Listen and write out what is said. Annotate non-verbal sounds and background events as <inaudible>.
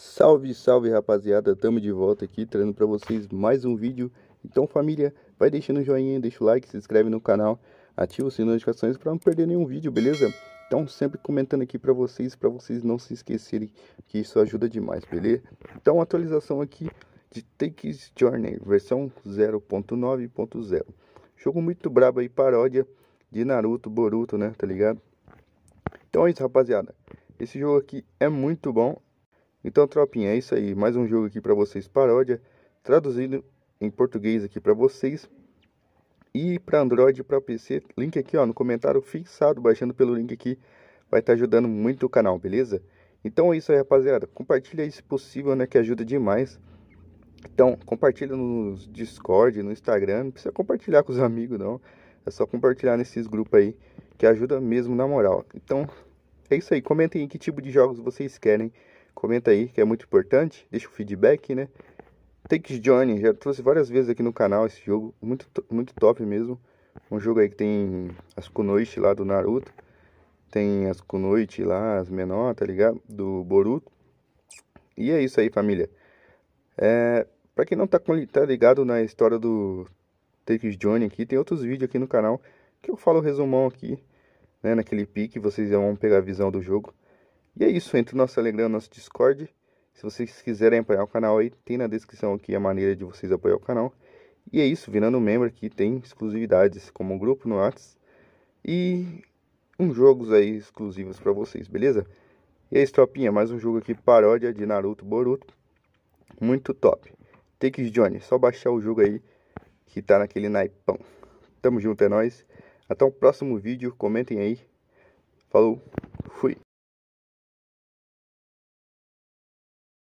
Salve, salve rapaziada, tamo de volta aqui trazendo para vocês mais um vídeo. Então, família, vai deixando o joinha, deixa o like, se inscreve no canal, ativa o sininho de notificações para não perder nenhum vídeo, beleza? Então, sempre comentando aqui para vocês, para vocês não se esquecerem que isso ajuda demais, beleza? Então, atualização aqui de Take's Journey, versão 0.9.0. Jogo muito brabo aí, paródia de Naruto, Boruto, né, tá ligado? Então é isso, rapaziada. Esse jogo aqui é muito bom, então, tropinha, é isso aí. Mais um jogo aqui para vocês, paródia, traduzido em português aqui para vocês. E para Android e para PC, link aqui ó, no comentário fixado, baixando pelo link aqui, vai estar tá ajudando muito o canal, beleza? Então é isso aí, rapaziada. Compartilha aí se possível, né, que ajuda demais. Então, compartilha no Discord, no Instagram, não precisa compartilhar com os <laughs> amigos, não. É só compartilhar nesses grupos aí, que ajuda mesmo, na moral. Então, é isso aí. Comentem aí que tipo de jogos vocês querem Comenta aí, que é muito importante. Deixa o feedback, né? Takes Johnny, já trouxe várias vezes aqui no canal esse jogo. Muito, muito top mesmo. Um jogo aí que tem as Kunoichi lá do Naruto. Tem as Kunoichi lá, as menor, tá ligado? Do Boruto. E é isso aí, família. É, pra quem não tá, tá ligado na história do Takes Johnny aqui, tem outros vídeos aqui no canal que eu falo resumão aqui, né? Naquele pique, vocês vão pegar a visão do jogo. E é isso, entre o nosso Telegram e nosso Discord. Se vocês quiserem apoiar o canal aí, tem na descrição aqui a maneira de vocês apoiar o canal. E é isso, virando membro aqui tem exclusividades como um grupo no Whats e uns jogos aí exclusivos para vocês, beleza? E aí, tropinha, mais um jogo aqui paródia de Naruto Boruto. Muito top. Take Johnny, só baixar o jogo aí que tá naquele naipão. Tamo junto, é nóis. Até o próximo vídeo, comentem aí. Falou!